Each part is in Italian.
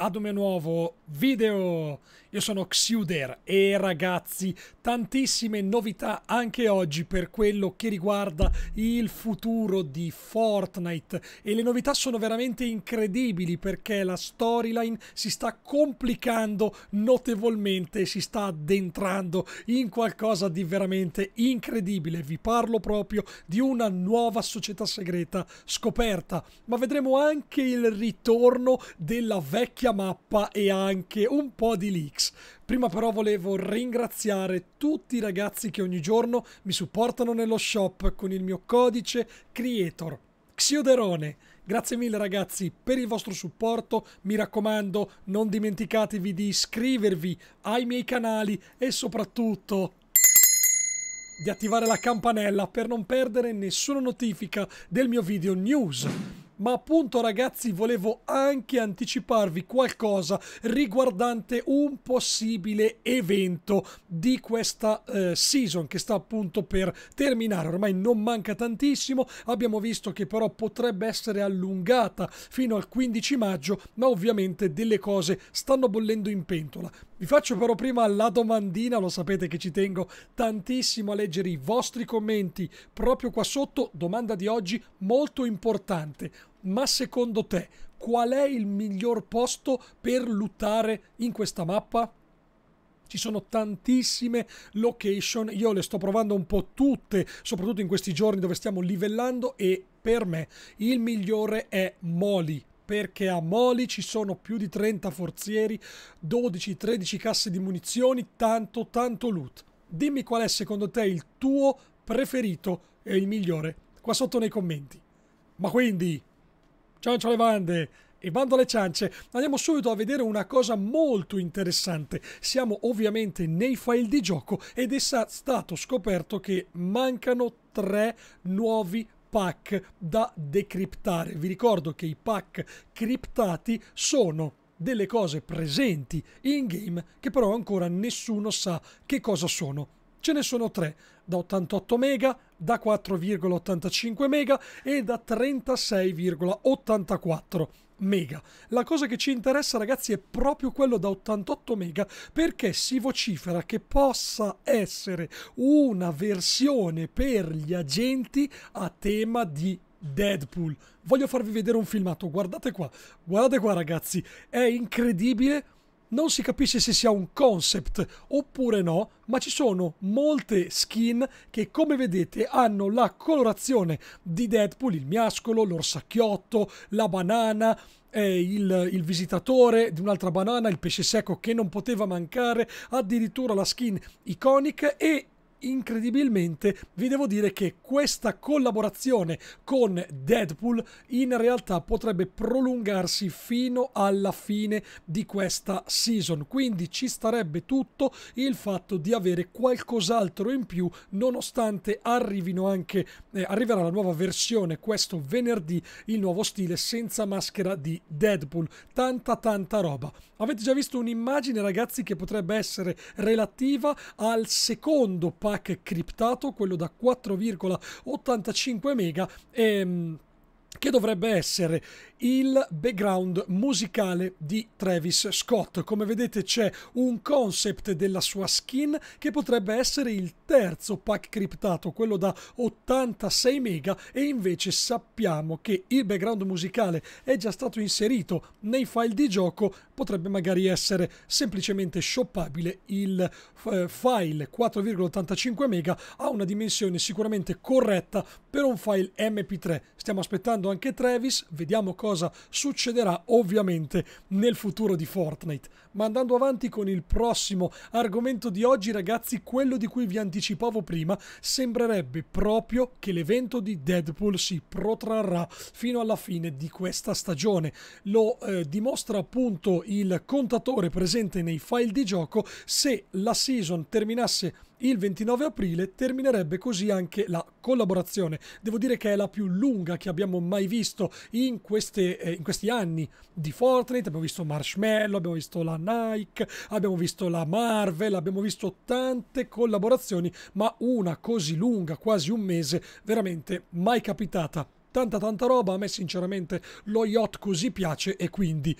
ad un nuovo video. Io sono Xuder e ragazzi, tantissime novità anche oggi per quello che riguarda il futuro di Fortnite e le novità sono veramente incredibili perché la storyline si sta complicando notevolmente, si sta addentrando in qualcosa di veramente incredibile. Vi parlo proprio di una nuova società segreta scoperta, ma vedremo anche il ritorno della vecchia vecchia mappa e anche un po' di leaks. Prima però volevo ringraziare tutti i ragazzi che ogni giorno mi supportano nello shop con il mio codice creator Xioderone. Grazie mille ragazzi per il vostro supporto, mi raccomando non dimenticatevi di iscrivervi ai miei canali e soprattutto di attivare la campanella per non perdere nessuna notifica del mio video news. Ma appunto ragazzi volevo anche anticiparvi qualcosa riguardante un possibile evento di questa eh, season che sta appunto per terminare. Ormai non manca tantissimo, abbiamo visto che però potrebbe essere allungata fino al 15 maggio, ma ovviamente delle cose stanno bollendo in pentola. Vi faccio però prima la domandina, lo sapete che ci tengo tantissimo a leggere i vostri commenti proprio qua sotto, domanda di oggi molto importante, ma secondo te qual è il miglior posto per lottare in questa mappa? Ci sono tantissime location, io le sto provando un po' tutte, soprattutto in questi giorni dove stiamo livellando e per me il migliore è Moli perché a Moli ci sono più di 30 forzieri, 12-13 casse di munizioni, tanto tanto loot. Dimmi qual è secondo te il tuo preferito e il migliore qua sotto nei commenti. Ma quindi, ciancio alle bande e bando alle ciance, andiamo subito a vedere una cosa molto interessante. Siamo ovviamente nei file di gioco ed è stato scoperto che mancano tre nuovi pack da decriptare. Vi ricordo che i pack criptati sono delle cose presenti in game che però ancora nessuno sa che cosa sono. Ce ne sono tre, da 88 mega, da 4,85 mega e da 36,84 mega. La cosa che ci interessa ragazzi è proprio quello da 88 mega perché si vocifera che possa essere una versione per gli agenti a tema di Deadpool. Voglio farvi vedere un filmato, guardate qua, guardate qua ragazzi, è incredibile non si capisce se sia un concept oppure no, ma ci sono molte skin che come vedete hanno la colorazione di Deadpool, il miascolo, l'orsacchiotto, la banana, eh, il, il, visitatore di un'altra banana, il pesce secco che non poteva mancare, addirittura la skin iconic e incredibilmente vi devo dire che questa collaborazione con Deadpool in realtà potrebbe prolungarsi fino alla fine di questa season quindi ci starebbe tutto il fatto di avere qualcos'altro in più nonostante arrivino anche eh, arriverà la nuova versione questo venerdì il nuovo stile senza maschera di Deadpool tanta tanta roba avete già visto un'immagine ragazzi che potrebbe essere relativa al secondo paio pack criptato, quello da 4,85 mega e ehm, che dovrebbe essere il background musicale di Travis Scott. Come vedete c'è un concept della sua skin che potrebbe essere il terzo pack criptato, quello da 86 mega e invece sappiamo che il background musicale è già stato inserito nei file di gioco, potrebbe magari essere semplicemente shoppabile il eh, file 4,85 mega ha una dimensione sicuramente corretta per un file mp3. Stiamo aspettando giocando anche Travis, vediamo cosa succederà ovviamente nel futuro di Fortnite. Ma andando avanti con il prossimo argomento di oggi ragazzi, quello di cui vi anticipavo prima, sembrerebbe proprio che l'evento di Deadpool si protrarrà fino alla fine di questa stagione. Lo eh, dimostra appunto il contatore presente nei file di gioco se la season terminasse il 29 aprile terminerebbe così anche la collaborazione. Devo dire che è la più lunga che abbiamo mai visto in, queste, eh, in questi anni di Fortnite. Abbiamo visto Marshmallow, abbiamo visto la Nike, abbiamo visto la Marvel, abbiamo visto tante collaborazioni, ma una così lunga, quasi un mese, veramente mai capitata. Tanta tanta roba, a me sinceramente lo yacht così piace e quindi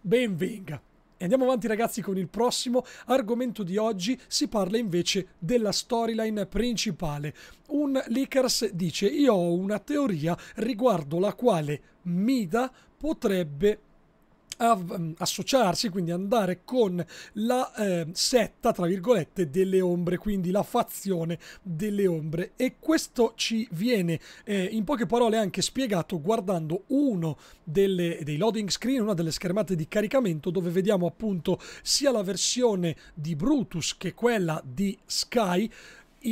benvenga. E andiamo avanti ragazzi con il prossimo argomento di oggi, si parla invece della storyline principale. Un Lickers dice io ho una teoria riguardo la quale Mida potrebbe Mm, associarsi, quindi andare con la eh, setta, tra virgolette, delle ombre, quindi la fazione delle ombre. E questo ci viene eh, in poche parole anche spiegato guardando uno delle, dei loading screen, una delle schermate di caricamento dove vediamo appunto sia la versione di Brutus che quella di Sky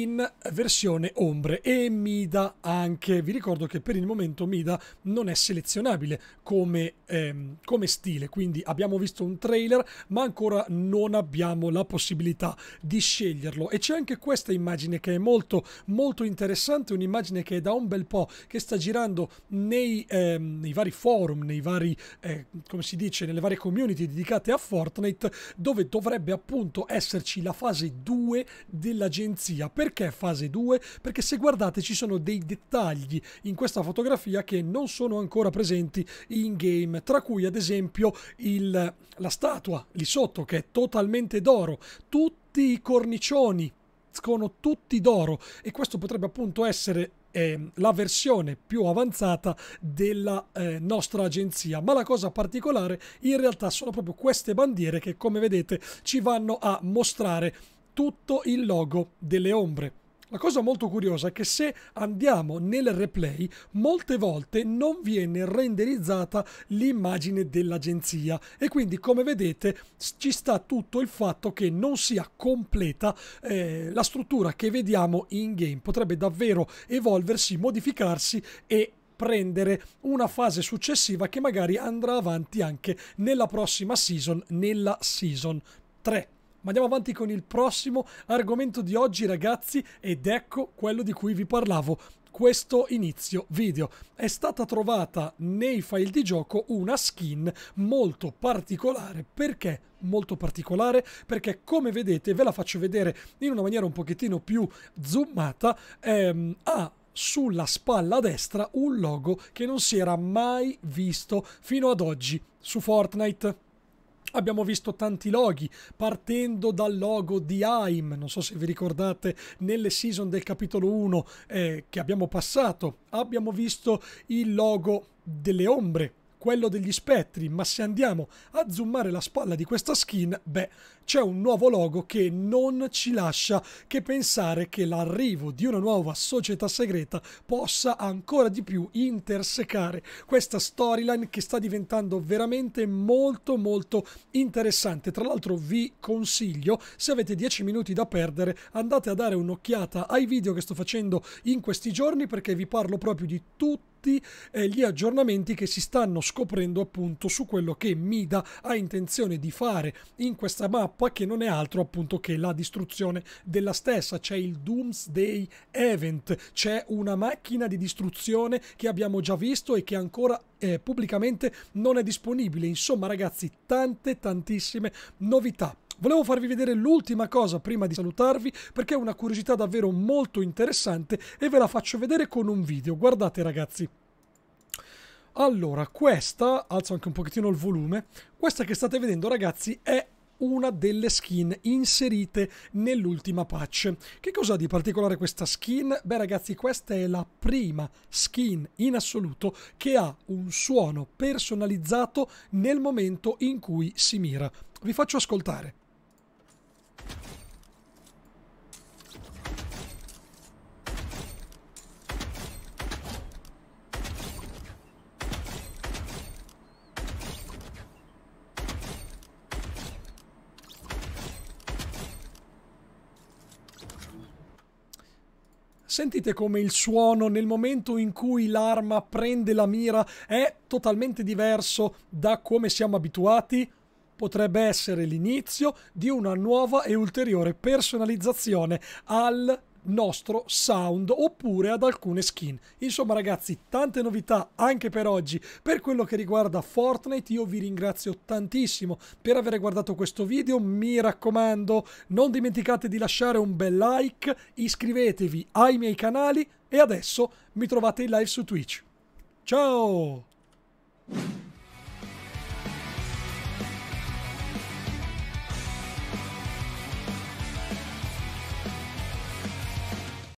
in versione ombre e Mida anche. Vi ricordo che per il momento Mida non è selezionabile come, ehm, come stile, quindi abbiamo visto un trailer ma ancora non abbiamo la possibilità di sceglierlo. E c'è anche questa immagine che è molto molto interessante, un'immagine che è da un bel po' che sta girando nei, ehm, nei vari forum, nei vari, eh, come si dice, nelle varie community dedicate a Fortnite dove dovrebbe appunto esserci la fase 2 dell'agenzia. Per perché fase 2? Perché se guardate ci sono dei dettagli in questa fotografia che non sono ancora presenti in game, tra cui ad esempio il, la statua lì sotto che è totalmente d'oro, tutti i cornicioni sono tutti d'oro e questo potrebbe appunto essere ehm, la versione più avanzata della eh, nostra agenzia. Ma la cosa particolare in realtà sono proprio queste bandiere che come vedete ci vanno a mostrare tutto il logo delle ombre. La cosa molto curiosa è che se andiamo nel replay, molte volte non viene renderizzata l'immagine dell'agenzia e quindi come vedete ci sta tutto il fatto che non sia completa eh, la struttura che vediamo in game. Potrebbe davvero evolversi, modificarsi e prendere una fase successiva che magari andrà avanti anche nella prossima season, nella season 3. Ma andiamo avanti con il prossimo argomento di oggi ragazzi ed ecco quello di cui vi parlavo questo inizio video. È stata trovata nei file di gioco una skin molto particolare perché molto particolare perché come vedete ve la faccio vedere in una maniera un pochettino più zoomata ehm, ha sulla spalla destra un logo che non si era mai visto fino ad oggi su Fortnite. Abbiamo visto tanti loghi, partendo dal logo di AIM, non so se vi ricordate, nelle season del capitolo 1 eh, che abbiamo passato, abbiamo visto il logo delle ombre, quello degli spettri, ma se andiamo a zoomare la spalla di questa skin, beh, c'è un nuovo logo che non ci lascia che pensare che l'arrivo di una nuova società segreta possa ancora di più intersecare questa storyline che sta diventando veramente molto molto interessante. Tra l'altro vi consiglio, se avete 10 minuti da perdere, andate a dare un'occhiata ai video che sto facendo in questi giorni perché vi parlo proprio di tutto eh, gli aggiornamenti che si stanno scoprendo appunto su quello che Mida ha intenzione di fare in questa mappa Europa che non è altro appunto che la distruzione della stessa. C'è il Doomsday Event, c'è una macchina di distruzione che abbiamo già visto e che ancora eh, pubblicamente non è disponibile. Insomma ragazzi, tante tantissime novità. Volevo farvi vedere l'ultima cosa prima di salutarvi perché è una curiosità davvero molto interessante e ve la faccio vedere con un video. Guardate ragazzi. Allora, questa, alzo anche un pochettino il volume, questa che state vedendo ragazzi è una delle skin inserite nell'ultima patch. Che cosa ha di particolare questa skin? Beh ragazzi, questa è la prima skin in assoluto che ha un suono personalizzato nel momento in cui si mira. Vi faccio ascoltare. Sentite come il suono nel momento in cui l'arma prende la mira è totalmente diverso da come siamo abituati? Potrebbe essere l'inizio di una nuova e ulteriore personalizzazione al nostro sound oppure ad alcune skin. Insomma ragazzi, tante novità anche per oggi. Per quello che riguarda Fortnite io vi ringrazio tantissimo per aver guardato questo video. Mi raccomando, non dimenticate di lasciare un bel like, iscrivetevi ai miei canali e adesso mi trovate in live su Twitch. Ciao!